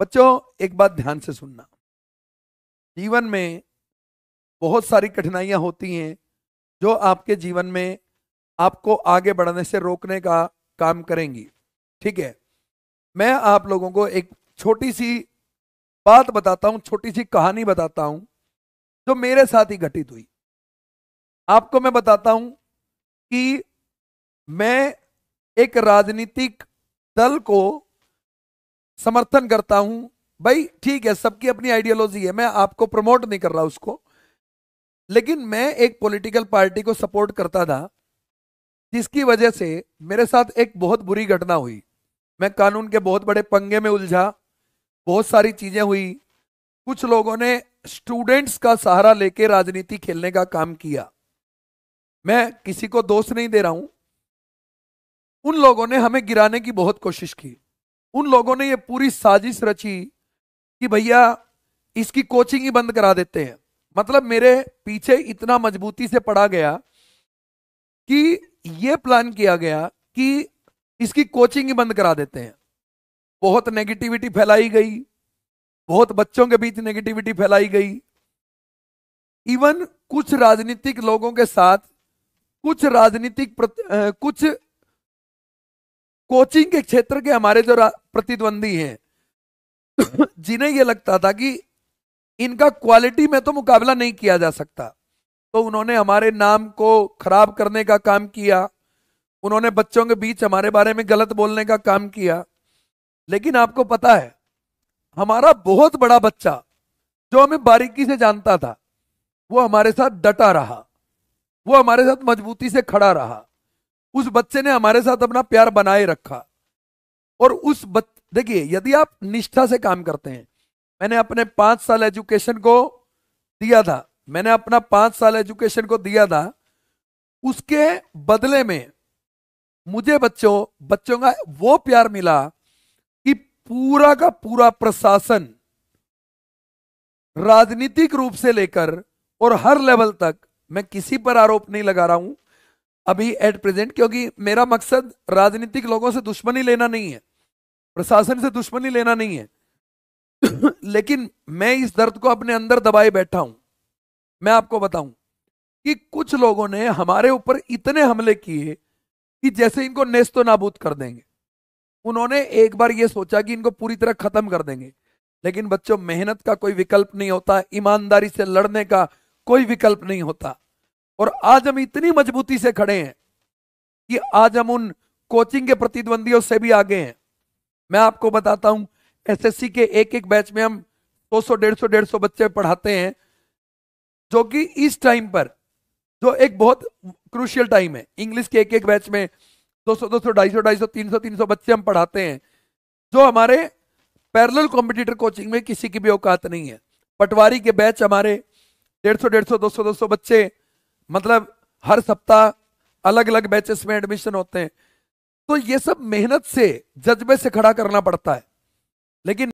बच्चों एक बात ध्यान से सुनना जीवन में बहुत सारी कठिनाइयां होती हैं जो आपके जीवन में आपको आगे बढ़ने से रोकने का काम करेंगी ठीक है मैं आप लोगों को एक छोटी सी बात बताता हूँ छोटी सी कहानी बताता हूँ जो मेरे साथ ही घटित हुई आपको मैं बताता हूं कि मैं एक राजनीतिक दल को समर्थन करता हूं भाई ठीक है सबकी अपनी आइडियोलॉजी है मैं आपको प्रमोट नहीं कर रहा उसको लेकिन मैं एक पॉलिटिकल पार्टी को सपोर्ट करता था जिसकी वजह से मेरे साथ एक बहुत बुरी घटना हुई मैं कानून के बहुत बड़े पंगे में उलझा बहुत सारी चीजें हुई कुछ लोगों ने स्टूडेंट्स का सहारा लेके राजनीति खेलने का काम किया मैं किसी को दोष नहीं दे रहा हूं उन लोगों ने हमें गिराने की बहुत कोशिश की उन लोगों ने ये पूरी साजिश रची कि भैया इसकी कोचिंग ही बंद करा देते हैं मतलब मेरे पीछे इतना मजबूती से पड़ा गया कि ये प्लान किया गया कि इसकी कोचिंग ही बंद करा देते हैं बहुत नेगेटिविटी फैलाई गई बहुत बच्चों के बीच नेगेटिविटी फैलाई गई इवन कुछ राजनीतिक लोगों के साथ कुछ राजनीतिक कुछ कोचिंग के क्षेत्र के हमारे जो प्रतिद्वंदी हैं जिन्हें यह लगता था कि इनका क्वालिटी में तो मुकाबला नहीं किया जा सकता तो उन्होंने हमारे नाम को खराब करने का काम किया उन्होंने बच्चों के बीच हमारे बारे में गलत बोलने का काम किया लेकिन आपको पता है हमारा बहुत बड़ा बच्चा जो हमें बारीकी से जानता था वो हमारे साथ डटा रहा वो हमारे साथ मजबूती से खड़ा रहा उस बच्चे ने हमारे साथ अपना प्यार बनाए रखा और उस बच देखिए यदि आप निष्ठा से काम करते हैं मैंने अपने पांच साल एजुकेशन को दिया था मैंने अपना पांच साल एजुकेशन को दिया था उसके बदले में मुझे बच्चों बच्चों का वो प्यार मिला कि पूरा का पूरा प्रशासन राजनीतिक रूप से लेकर और हर लेवल तक मैं किसी पर आरोप नहीं लगा रहा हूं अभी एट प्रेजेंट क्योंकि मेरा मकसद राजनीतिक लोगों से दुश्मनी लेना नहीं है प्रशासन से दुश्मनी लेना नहीं है लेकिन मैं इस दर्द को अपने अंदर दबाए बैठा हूं मैं आपको बताऊं कि कुछ लोगों ने हमारे ऊपर इतने हमले किए कि जैसे इनको नेस्तो नाबूद कर देंगे उन्होंने एक बार यह सोचा कि इनको पूरी तरह खत्म कर देंगे लेकिन बच्चों मेहनत का कोई विकल्प नहीं होता ईमानदारी से लड़ने का कोई विकल्प नहीं होता और आज हम इतनी मजबूती से खड़े हैं कि आज हम उन कोचिंग के प्रतिद्वंदियों से भी आगे हैं मैं आपको बताता हूं एसएससी के एक एक बैच में हम 200 150 सौ बच्चे पढ़ाते हैं जो कि इस टाइम पर जो एक बहुत क्रूशियल टाइम है इंग्लिश के एक एक बैच में 200 200 250 250 300 300 बच्चे हम पढ़ाते हैं जो हमारे पैरेलल कॉम्पिटिटर कोचिंग में किसी की भी औकात नहीं है पटवारी के बैच हमारे डेढ़ सौ दो सौ दो सौ बच्चे मतलब हर सप्ताह अलग अलग बैचेस में एडमिशन होते हैं तो ये सब मेहनत से जज्बे से खड़ा करना पड़ता है लेकिन